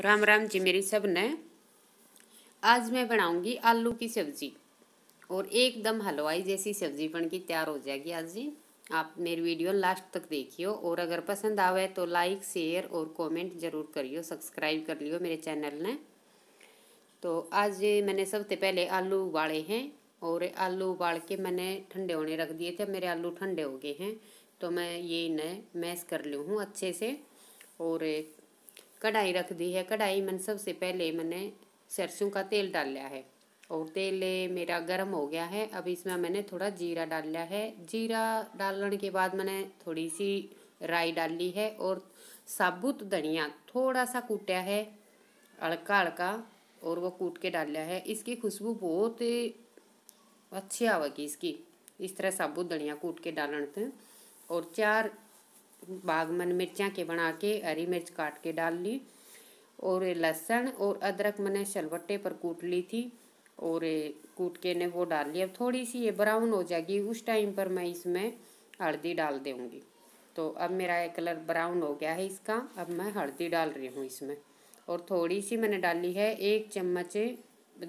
राम राम जी मेरी सब ने आज मैं बनाऊंगी आलू की सब्ज़ी और एकदम हलवाई जैसी सब्ज़ी बन की तैयार हो जाएगी आज जी आप मेरी वीडियो लास्ट तक देखियो और अगर पसंद आवे तो लाइक शेयर और कमेंट जरूर करियो सब्सक्राइब कर लियो मेरे चैनल ने तो आज मैंने सबसे पहले आलू उबाले हैं और आलू उबाल के मैंने ठंडे होने रख दिए थे मेरे आलू ठंडे हो गए हैं तो मैं ये इन्हें मैश कर ली हूँ अच्छे से और कढ़ाई रख दी है कढ़ाई मैंने सबसे पहले मैंने सरसों का तेल डाल लिया है और तेल मेरा गर्म हो गया है अब इसमें मैंने थोड़ा जीरा डाल लिया है जीरा डालने के बाद मैंने थोड़ी सी राई डाली है और साबुत धनिया थोड़ा सा कूटा है हल्का हल्का और वो कूट के डाल लिया है इसकी खुशबू बहुत अच्छी आवेगी इसकी इस तरह साबुत धनिया कूट के डालने थे और चार बागमन मिर्चा के बना के हरी मिर्च काट के डाल ली और लहसुन और अदरक मैंने शलबट्टे पर कूट ली थी और कूट के ने वो डाल लिया अब थोड़ी सी ये ब्राउन हो जाएगी उस टाइम पर मैं इसमें हल्दी डाल दूँगी तो अब मेरा ये कलर ब्राउन हो गया है इसका अब मैं हल्दी डाल रही हूँ इसमें और थोड़ी सी मैंने डाली है एक चम्मच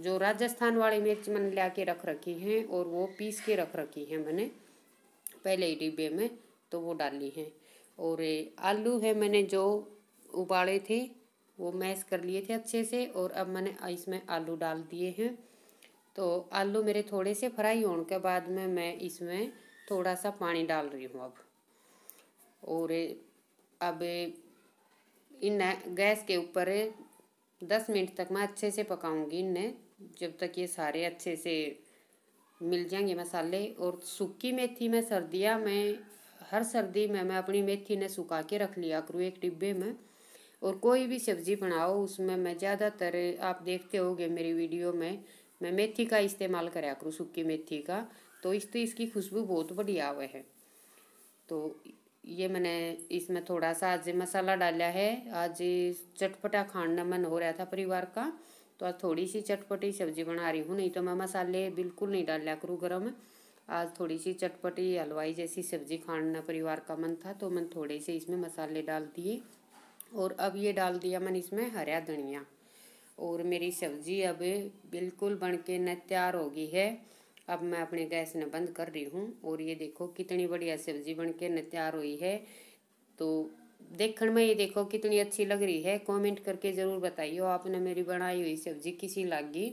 जो राजस्थान वाली मिर्च मैंने ला के रख रखी हैं और वो पीस के रख रखी है मैंने पहले ही डिब्बे में तो वो डाली हैं और आलू है मैंने जो उबाले थे वो मैश कर लिए थे अच्छे से और अब मैंने इसमें आलू डाल दिए हैं तो आलू मेरे थोड़े से फ्राई होने के बाद में मैं इसमें थोड़ा सा पानी डाल रही हूँ अब और अब इन गैस के ऊपर दस मिनट तक मैं अच्छे से पकाऊंगी इन्हें जब तक ये सारे अच्छे से मिल जाएंगे मसाले और सूखी मेथी में सर्दियाँ में हर सर्दी में मैं अपनी मेथी ने सुखा के रख लिया करूँ एक डिब्बे में और कोई भी सब्ज़ी बनाओ उसमें मैं ज़्यादातर आप देखते होंगे मेरी वीडियो में मैं मेथी का इस्तेमाल करा करूँ सूखी मेथी का तो इस तो इसकी खुशबू बहुत बढ़िया हुआ है तो ये मैंने इसमें थोड़ा सा आज मसाला डाला है आज चटपटा खाना मन हो रहा था परिवार का तो आज थोड़ी सी चटपटी सब्जी बना रही हूँ नहीं तो मैं मसाले बिल्कुल नहीं लिया करूँ गर्म आज थोड़ी सी चटपटी हलवाई जैसी सब्जी खाना परिवार का मन था तो मैंने थोड़े से इसमें मसाले डाल दिए और अब ये डाल दिया मैंने इसमें हरा धनिया और मेरी सब्जी अब बिल्कुल बन के न तैयार हो गई है अब मैं अपने गैस ने बंद कर रही हूँ और ये देखो कितनी बढ़िया सब्जी बन के न तैयार हुई है तो देखने में ये देखो कितनी अच्छी लग रही है कमेंट करके ज़रूर बताइए आपने मेरी बनाई हुई सब्जी किसी लागी